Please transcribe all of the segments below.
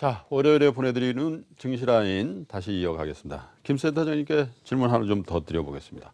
자, 월요일에 보내드리는 증시라인 다시 이어가겠습니다. 김 센터장님께 질문 하나 좀 더 드려보겠습니다.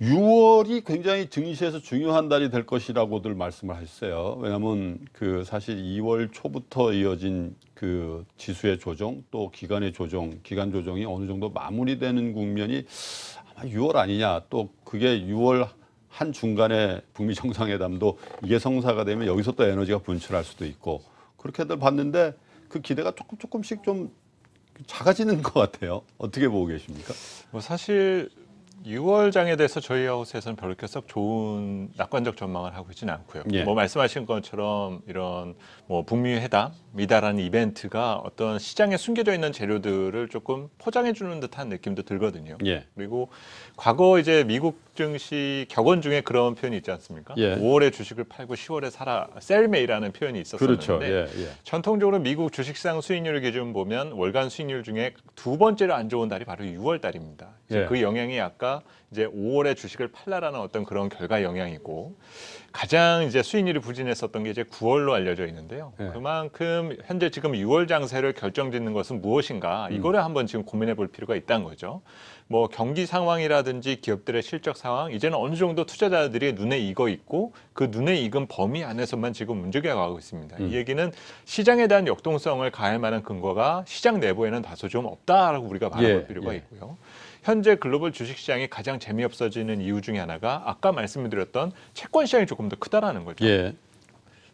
6월이 굉장히 증시에서 중요한 달이 될 것이라고들 말씀을 하셨어요. 왜냐하면 그 사실 2월 초부터 이어진 그 지수의 조정 또 기간의 조정, 기간 조정이 어느 정도 마무리되는 국면이 아마 6월 아니냐 또 그게 6월 한 중간에 북미 정상회담도 이게 성사가 되면 여기서 또 에너지가 분출할 수도 있고 그렇게들 봤는데 그 기대가 조금 조금씩 좀 작아지는 것 같아요. 어떻게 보고 계십니까? 뭐 사실 6월장에 대해서 저희 하우스에서는 별로 썩 좋은 낙관적 전망을 하고 있지는 않고요. 예. 뭐 말씀하신 것처럼 이런 뭐 북미 회담미달라는 이벤트가 어떤 시장에 숨겨져 있는 재료들을 조금 포장해 주는 듯한 느낌도 들거든요. 예. 그리고 과거 이제 미국 박정식 격언 중에 그런 표현이 있지 않습니까? 예. 5월에 주식을 팔고 10월에 사라 셀메이라는 표현이 있었었는데 그렇죠. 예, 예. 전통적으로 미국 주식시장 수익률 기준 보면 월간 수익률 중에 두 번째로 안 좋은 달이 바로 6월 달입니다. 예. 그 영향이 아까 이제 5월에 주식을 팔라라는 어떤 그런 결과 영향이고 가장 이제 수익률이 부진했었던 게 이제 9월로 알려져 있는데요. 네. 그만큼 현재 지금 6월 장세를 결정짓는 것은 무엇인가 음. 이거를 음. 한번 지금 고민해 볼 필요가 있다는 거죠. 뭐 경기 상황이라든지 기업들의 실적 상황 이제는 어느 정도 투자자들이 눈에 익어 있고 그 눈에 익은 범위 안에서만 지금 움직여 가고 있습니다. 음. 이 얘기는 시장에 대한 역동성을 가할 만한 근거가 시장 내부에는 다소 좀 없다라고 우리가 말할 예, 필요가 예. 있고요. 현재 글로벌 주식시장이 가장 재미없어지는 이유 중에 하나가 아까 말씀드렸던 채권 시장이 조금 더 크다라는 거죠. 예.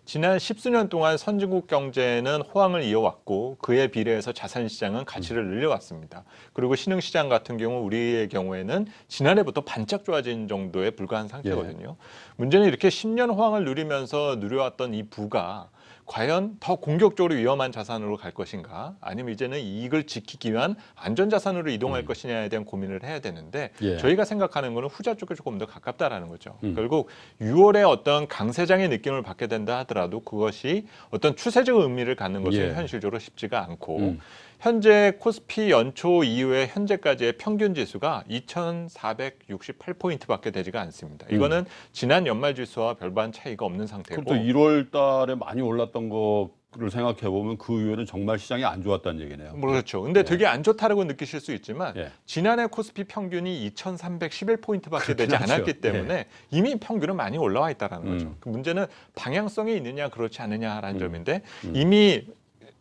지난 십수년 동안 선진국 경제는 호황을 이어왔고 그에 비례해서 자산 시장은 가치를 늘려왔습니다. 그리고 신흥 시장 같은 경우 우리의 경우에는 지난해부터 반짝 좋아진 정도에 불과한 상태거든요. 예. 문제는 이렇게 십년 호황을 누리면서 누려왔던 이 부가 과연 더 공격적으로 위험한 자산으로 갈 것인가 아니면 이제는 이익을 지키기 위한 안전 자산으로 이동할 음. 것이냐에 대한 고민을 해야 되는데 예. 저희가 생각하는 거는 후자 쪽에 조금 더 가깝다라는 거죠. 음. 결국 6월에 어떤 강세장의 느낌을 받게 된다 하더라도 그것이 어떤 추세적 의미를 갖는 것은 예. 현실적으로 쉽지가 않고 음. 현재 코스피 연초 이후에 현재까지의 평균 지수가 2,468포인트밖에 되지가 않습니다. 이거는 음. 지난 연말 지수와 별반 차이가 없는 상태고 또 1월 달에 많이 올랐던 나왔던 거를 생각해 보면 그 이후에는 정말 시장이 안 좋았다는 얘기네요. 뭐 그렇죠. 근데 예. 되게 안 좋다라고 느끼실 수 있지만 예. 지난해 코스피 평균이 2,311포인트밖에 되지 않았기 예. 때문에 예. 이미 평균은 많이 올라와 있다라는 음. 거죠. 그 문제는 방향성이 있느냐 그렇지 않느냐라는 음. 점인데 음. 이미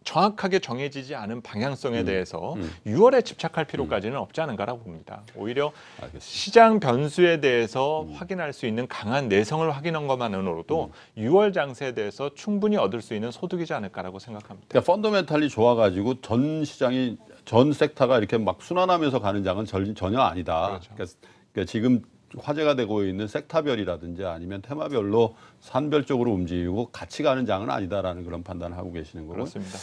정확하게 정해지지 않은 방향성에 음, 대해서 음. 6월에 집착할 음. 필요까지는 없지 않은가라고 봅니다. 오히려 알겠습니다. 시장 변수에 대해서 음. 확인할 수 있는 강한 내성을 확인한 것만으로도 6월 음. 장세에 대해서 충분히 얻을 수 있는 소득이지 않을까라고 생각합니다. 그러니까 펀더멘탈이 좋아가지고 전 시장이 전 섹터가 이렇게 막 순환하면서 가는 장은 전, 전혀 아니다. 그렇죠. 그러니까, 그러니까 지금 화제가 되고 있는 섹터별이라든지 아니면 테마별로 산별적으로 움직이고 같이 가는 장은 아니다라는 그런 판단을 하고 계시는 거고. 그렇습니다.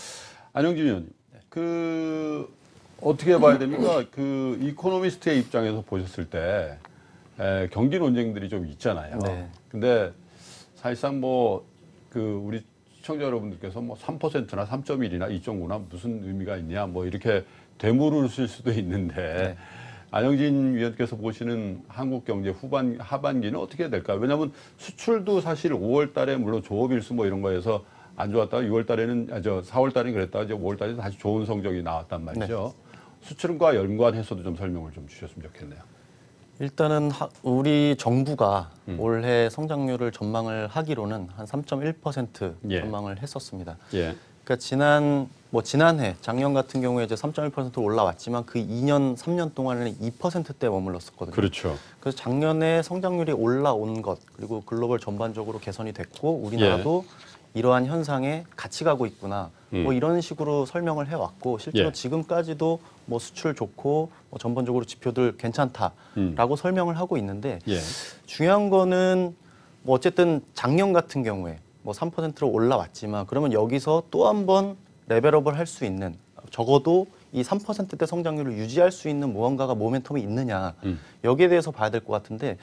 안영진 의원님, 네. 그 어떻게 봐야 됩니까? 그 이코노미스트의 입장에서 보셨을 때 에, 경기 논쟁들이 좀 있잖아요. 네. 근데 사실상 뭐 그 우리 시청자 여러분들께서 뭐 3%나 3.1이나 2.9나 무슨 의미가 있냐 뭐 이렇게 되물으실 수도 있는데 네. 안영진 위원께서 보시는 한국 경제 후반 하반기는 어떻게 될까요? 왜냐하면 수출도 사실 5월 달에 물론 조업일수 뭐 이런 거에서 안 좋았다가 6월 달에는 아, 저 4월 달에 그랬다가 이제 5월 달에 다시 좋은 성적이 나왔단 네. 말이죠. 네. 수출과 연관해서도 좀 설명을 좀 주셨으면 좋겠네요. 일단은 하, 우리 정부가 음. 올해 성장률을 전망을 하기로는 한 3.1% 예. 전망을 했었습니다. 예. 그러니까 지난 뭐 지난해 작년 같은 경우에 이제 3.1% 올라왔지만 그 2년 3년 동안에는 2%대 머물렀었거든요. 그렇죠. 그래서 작년에 성장률이 올라온 것 그리고 글로벌 전반적으로 개선이 됐고 우리나라도 예. 이러한 현상에 같이 가고 있구나. 뭐 음. 뭐 이런 식으로 설명을 해왔고 실제로 예. 지금까지도 뭐 수출 좋고 뭐 전반적으로 지표들 괜찮다라고 음. 설명을 하고 있는데 예. 중요한 거는 뭐 어쨌든 작년 같은 경우에 뭐 3%로 올라왔지만 그러면 여기서 또 한 번 레벨업을 할 수 있는 적어도 이 3%대 성장률을 유지할 수 있는 무언가가 모멘텀이 있느냐 음. 여기에 대해서 봐야 될 것 같은데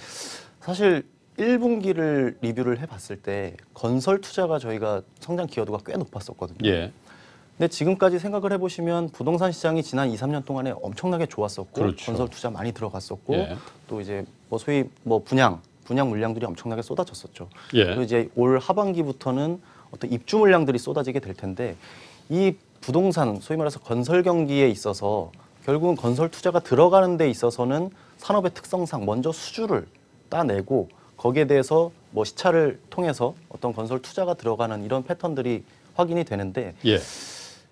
사실 1분기를 리뷰를 해봤을 때 건설 투자가 저희가 성장 기여도가 꽤 높았었거든요. 예. 근데 지금까지 생각을 해보시면 부동산 시장이 지난 2, 3년 동안에 엄청나게 좋았었고 그렇죠. 건설 투자 많이 들어갔었고 예. 또 이제 뭐 소위 뭐 분양 분양 물량들이 엄청나게 쏟아졌었죠. 예. 그리고 이제 올 하반기부터는 어떤 입주 물량들이 쏟아지게 될 텐데 이 부동산 소위 말해서 건설 경기에 있어서 결국은 건설 투자가 들어가는 데 있어서는 산업의 특성상 먼저 수주를 따내고 거기에 대해서 뭐 시차를 통해서 어떤 건설 투자가 들어가는 이런 패턴들이 확인이 되는데 예.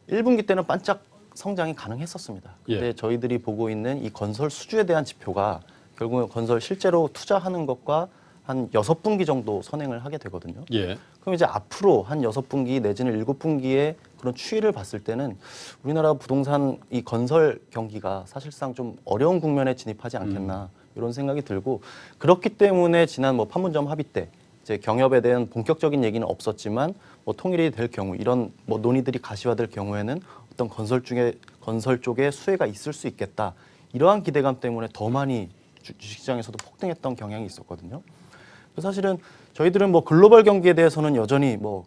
1분기 때는 반짝 성장이 가능했었습니다. 예. 근데 예. 저희들이 보고 있는 이 건설 수주에 대한 지표가 결국은 건설 실제로 투자하는 것과 한 여섯 분기 정도 선행을 하게 되거든요. 예. 그럼 이제 앞으로 한 여섯 분기 내지는 일곱 분기에 그런 추이를 봤을 때는 우리나라 부동산 이 건설 경기가 사실상 좀 어려운 국면에 진입하지 않겠나 음. 이런 생각이 들고 그렇기 때문에 지난 뭐 판문점 합의 때 이제 경협에 대한 본격적인 얘기는 없었지만 뭐 통일이 될 경우 이런 뭐 논의들이 가시화될 경우에는 어떤 건설 중에 건설 쪽에 수혜가 있을 수 있겠다 이러한 기대감 때문에 더 많이 주식시장에서도 폭등했던 경향이 있었거든요. 사실은 저희들은 뭐 글로벌 경기에 대해서는 여전히 뭐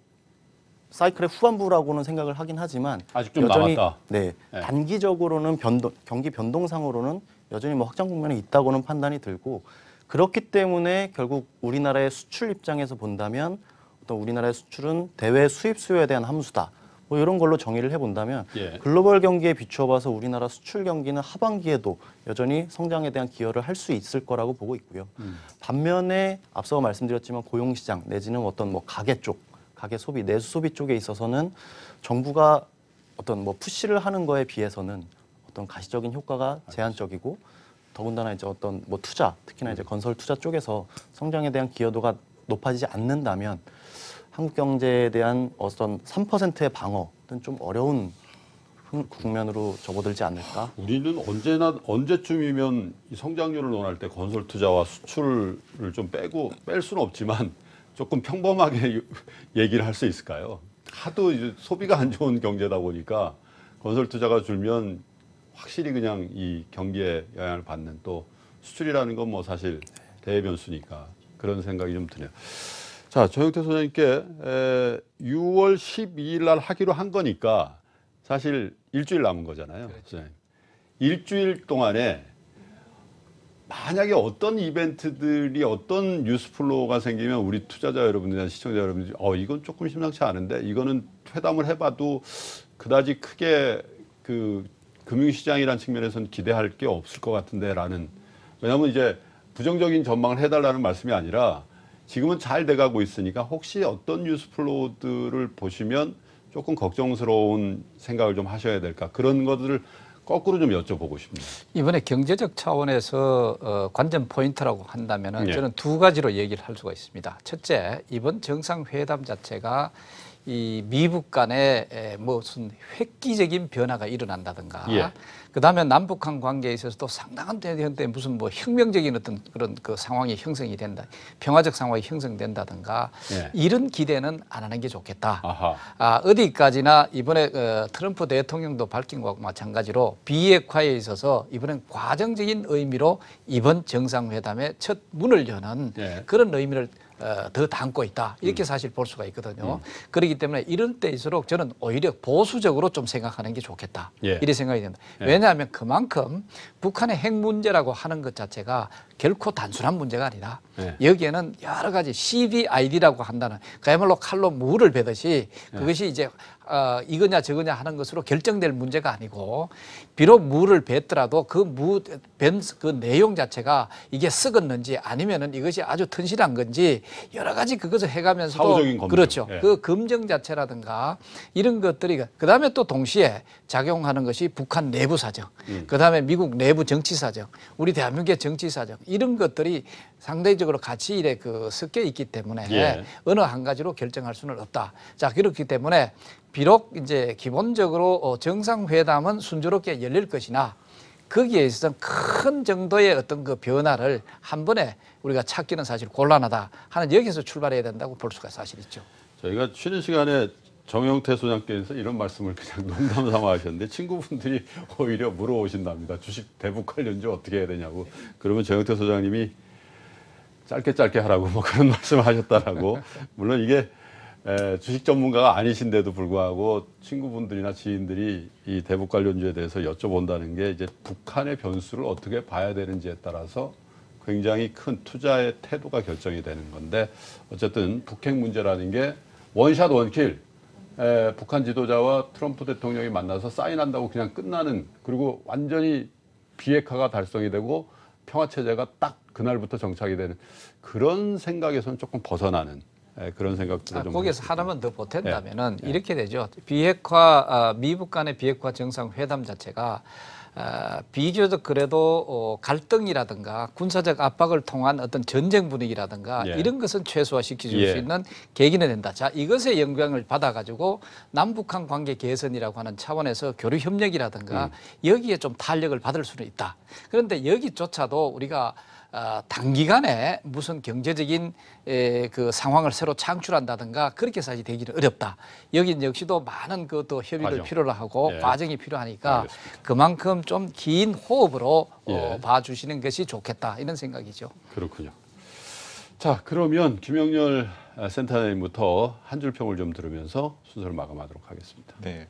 사이클의 후반부라고는 생각을 하긴 하지만 여전히 네, 네, 단기적으로는 변동 경기 변동상으로는 여전히 뭐 확장 국면이 있다고는 판단이 들고 그렇기 때문에 결국 우리나라의 수출 입장에서 본다면 어떤 우리나라의 수출은 대외 수입 수요에 대한 함수다. 뭐 이런 걸로 정의를 해본다면 예. 글로벌 경기에 비춰봐서 우리나라 수출 경기는 하반기에도 여전히 성장에 대한 기여를 할 수 있을 거라고 보고 있고요. 음. 반면에 앞서 말씀드렸지만 고용시장 내지는 어떤 뭐 가계 쪽, 가계 소비, 내수 소비 쪽에 있어서는 정부가 어떤 뭐 푸시를 하는 거에 비해서는 어떤 가시적인 효과가 제한적이고 더군다나 이제 어떤 뭐 투자 특히나 이제 음. 건설 투자 쪽에서 성장에 대한 기여도가 높아지지 않는다면 한국 경제에 대한 어떤 3%의 방어 는좀 어려운 국면으로 접어들지 않을까? 우리는 언제나 언제쯤이면 이 성장률을 논할 때 건설 투자와 수출을 좀 빼고 뺄 수는 없지만 조금 평범하게 얘기를 할 수 있을까요? 하도 소비가 안 좋은 경제다 보니까 건설 투자가 줄면 확실히 그냥 이 경기에 영향을 받는 또 수출이라는 건 뭐 사실 대변수니까 그런 생각이 좀 드네요. 자, 조영태 소장님께 에, 6월 12일 날 하기로 한 거니까 사실 일주일 남은 거잖아요. 그렇죠. 네. 일주일 동안에 만약에 어떤 이벤트들이 어떤 뉴스 플로우가 생기면 우리 투자자 여러분들이나 시청자 여러분들이 어 이건 조금 심상치 않은데 이거는 회담을 해봐도 그다지 크게 그 금융시장이란 측면에서는 기대할 게 없을 것 같은데라는 왜냐하면 이제 부정적인 전망을 해달라는 말씀이 아니라 지금은 잘 돼가고 있으니까 혹시 어떤 뉴스 플로우들을 보시면 조금 걱정스러운 생각을 좀 하셔야 될까 그런 것들을 거꾸로 좀 여쭤보고 싶네요 이번에 경제적 차원에서 어, 관전 포인트라고 한다면 예. 저는 두 가지로 얘기를 할 수가 있습니다. 첫째, 이번 정상회담 자체가 이 미북 간에 뭐 무슨 획기적인 변화가 일어난다든가 예. 그다음에 남북한 관계에 있어서도 상당한 현대 무슨 뭐 혁명적인 어떤 그런 그 상황이 형성이 된다 평화적 상황이 형성된다든가 예. 이런 기대는 안 하는 게 좋겠다 아하. 아 어디까지나 이번에 어, 트럼프 대통령도 밝힌 것과 마찬가지로 비핵화에 있어서 이번엔 과정적인 의미로 이번 정상회담의 첫 문을 여는 예. 그런 의미를 어, 더 담고 있다. 이렇게 음. 사실 볼 수가 있거든요. 음. 그렇기 때문에 이런 때일수록 저는 오히려 보수적으로 좀 생각하는 게 좋겠다. 예. 이런 생각이 듭니다. 예. 왜냐하면 그만큼 북한의 핵 문제라고 하는 것 자체가 결코 단순한 문제가 아니다. 네. 여기에는 여러 가지 CVID라고 한다는 그야말로 칼로 무를 베듯이 네. 그것이 이제 어, 이거냐 저거냐 하는 것으로 결정될 문제가 아니고 비록 무를 뱉더라도 그무변그 그 내용 자체가 이게 썩었는지 아니면은 이것이 아주 튼실한 건지 여러 가지 그것을 해가면서도 그렇죠. 네. 그 검증 자체라든가 이런 것들이 그 다음에 또 동시에 작용하는 것이 북한 내부 사정, 음. 그 다음에 미국 내부 정치 사정, 우리 대한민국의 정치 사정 이런 것들이 상대적으로 같이 일에 그 섞여 있기 때문에 예. 어느 한 가지로 결정할 수는 없다. 자 그렇기 때문에 비록 이제 기본적으로 어, 정상회담은 순조롭게 열릴 것이나 거기에 있어서 큰 정도의 어떤 그 변화를 한 번에 우리가 찾기는 사실 곤란하다 하는 여기서 출발해야 된다고 볼 수가 사실 있죠. 저희가 쉬는 시간에 정영태 소장께서 이런 말씀을 그냥 농담 삼아 하셨는데 친구분들이 오히려 물어오신답니다. 주식 대북관련주 어떻게 해야 되냐고. 그러면 정영태 소장님이 짧게 짧게 하라고 뭐 그런 말씀을 하셨다라고. 물론 이게 에, 주식 전문가가 아니신데도 불구하고 친구분들이나 지인들이 이 대북 관련주에 대해서 여쭤본다는 게 이제 북한의 변수를 어떻게 봐야 되는지에 따라서 굉장히 큰 투자의 태도가 결정이 되는 건데 어쨌든 북핵 문제라는 게 원샷 원킬 에, 북한 지도자와 트럼프 대통령이 만나서 사인한다고 그냥 끝나는 그리고 완전히 비핵화가 달성이 되고 평화체제가 딱 그날부터 정착이 되는 그런 생각에서는 조금 벗어나는 에, 그런 생각들 아, 좀 거기에서 하나만 더 보탠다면은 예. 이렇게 되죠. 비핵화 아, 미북 간의 비핵화 정상 회담 자체가 아, 비교적 그래도 어, 갈등이라든가 군사적 압박을 통한 어떤 전쟁 분위기라든가 예. 이런 것은 최소화시킬 예. 수 예. 있는 계기는 된다. 자 이것의 영향을 받아가지고 남북한 관계 개선이라고 하는 차원에서 교류 협력이라든가 음. 여기에 좀 탄력을 받을 수는 있다. 그런데 여기조차도 우리가 아, 단기간에 무슨 경제적인 그 상황을 새로 창출한다든가 그렇게 사실 되기는 어렵다. 여기 역시도 많은 그또 협의를 과정. 필요로 하고 예. 과정이 필요하니까 알겠습니다. 그만큼 좀 긴 호흡으로 어, 예. 어, 봐주시는 것이 좋겠다 이런 생각이죠. 그렇군요. 자 그러면 김영렬 아, 센터장님부터 한 줄 평을 좀 들으면서 순서를 마감하도록 하겠습니다. 네,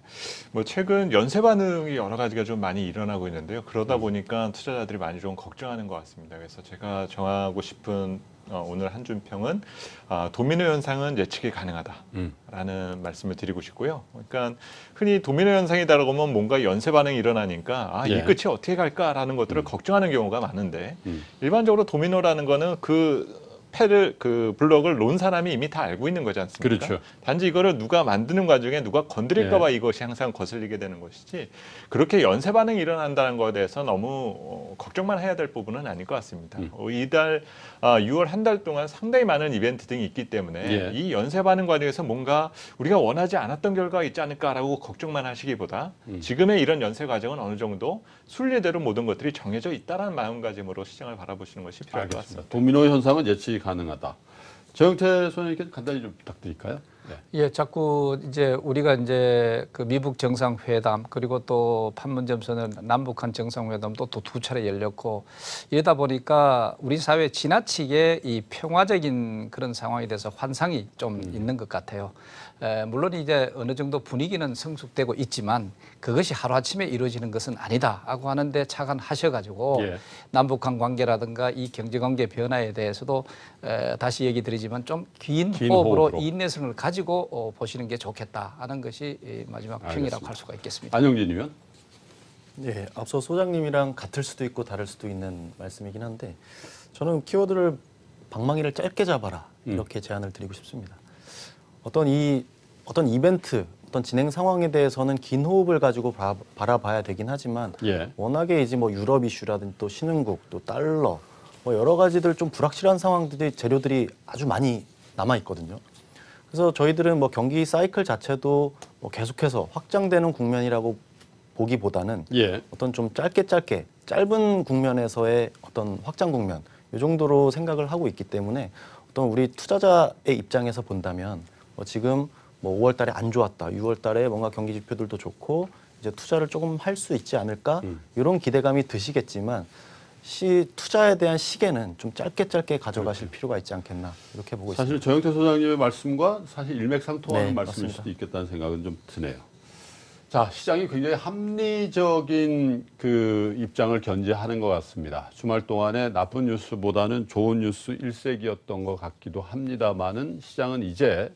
뭐 최근 연쇄 반응이 여러 가지가 좀 많이 일어나고 있는데요. 그러다 네. 보니까 투자자들이 많이 좀 걱정하는 것 같습니다. 그래서 제가 정하고 싶은 어, 오늘 한 줄 평은 아, 도미노 현상은 예측이 가능하다라는 음. 말씀을 드리고 싶고요. 그러니까 흔히 도미노 현상이다라고 하면 뭔가 연쇄 반응이 일어나니까 아, 예. 끝이 어떻게 갈까라는 것들을 음. 걱정하는 경우가 많은데 음. 일반적으로 도미노라는 거는 그 패를 그 블록을 놓은 사람이 이미 다 알고 있는 거지 않습니까? 그렇죠. 단지 이거를 누가 만드는 과정에 누가 건드릴까봐 예. 이것이 항상 거슬리게 되는 것이지 그렇게 연쇄 반응이 일어난다는 것에 대해서 너무 어, 걱정만 해야 될 부분은 아닐 것 같습니다. 음. 어, 이달 아, 6월 한 달 동안 상당히 많은 이벤트 등이 있기 때문에 예. 이 연쇄 반응 과정에서 뭔가 우리가 원하지 않았던 결과가 있지 않을까라고 걱정만 하시기보다 음. 지금의 이런 연쇄 과정은 어느 정도 순리대로 모든 것들이 정해져 있다는 마음가짐으로 시장을 바라보시는 것이 필요할 알겠습니다. 것 같습니다. 도미노 현상은 예측 가능하다. 정태 소장님께 간단히 좀 부탁드릴까요? 네. 예, 자꾸 이제 우리가 이제 그 미북 정상회담 그리고 또 판문점선언 남북한 정상회담도 또 두 차례 열렸고 이러다 보니까 우리 사회 지나치게 이 평화적인 그런 상황에 대해서 환상이 좀 음. 있는 것 같아요. 물론 이제 어느 정도 분위기는 성숙되고 있지만 그것이 하루아침에 이루어지는 것은 아니다라고 하는데 착안하셔가지고 예. 남북한 관계라든가 이 경제관계 변화에 대해서도 다시 얘기 드리지만 좀긴 긴 호흡으로, 호흡으로. 인내성을 가지고 어, 보시는 게 좋겠다 하는 것이 마지막 평이라고 할 수가 있겠습니다. 안영진 의원. 예, 앞서 소장님이랑 같을 수도 있고 다를 수도 있는 말씀이긴 한데 저는 키워드를 방망이를 짧게 잡아라 음. 이렇게 제안을 드리고 싶습니다. 어떤 이 어떤 이벤트 어떤 진행 상황에 대해서는 긴 호흡을 가지고 바, 바라봐야 되긴 하지만 예. 워낙에 이제 뭐 유럽 이슈라든지 또 신흥국 또 달러 뭐 여러 가지들 좀 불확실한 상황들이 재료들이 아주 많이 남아 있거든요. 그래서 저희들은 뭐 경기 사이클 자체도 뭐 계속해서 확장되는 국면이라고 보기보다는 예. 어떤 좀 짧게 짧게 짧은 국면에서의 어떤 확장 국면 이 정도로 생각을 하고 있기 때문에 어떤 우리 투자자의 입장에서 본다면 뭐 지금 뭐 5월 달에 안 좋았다. 6월 달에 뭔가 경기 지표들도 좋고 이제 투자를 조금 할 수 있지 않을까? 음. 이런 기대감이 드시겠지만 시 투자에 대한 시계는 좀 짧게 짧게 가져가실 그렇죠. 필요가 있지 않겠나 이렇게 보고 사실 있습니다. 사실 정영태 소장님의 말씀과 사실 일맥상통하는 네, 말씀일 맞습니다. 수도 있겠다는 생각은 좀 드네요. 자 시장이 굉장히 합리적인 그 입장을 견제하는 것 같습니다. 주말 동안에 나쁜 뉴스보다는 좋은 뉴스 일색이었던것 같기도 합니다만은 시장은 이제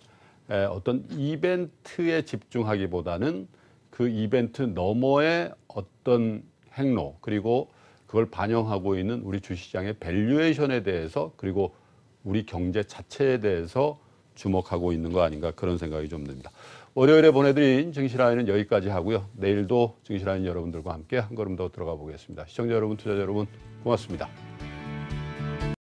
어떤 이벤트에 집중하기보다는 그 이벤트 너머의 어떤 행로 그리고 그걸 반영하고 있는 우리 주시장의 밸류에이션에 대해서 그리고 우리 경제 자체에 대해서 주목하고 있는 거 아닌가 그런 생각이 좀 듭니다. 월요일에 보내드린 증시라인은 여기까지 하고요. 내일도 증시라인 여러분들과 함께 한 걸음 더 들어가 보겠습니다. 시청자 여러분, 투자자 여러분 고맙습니다.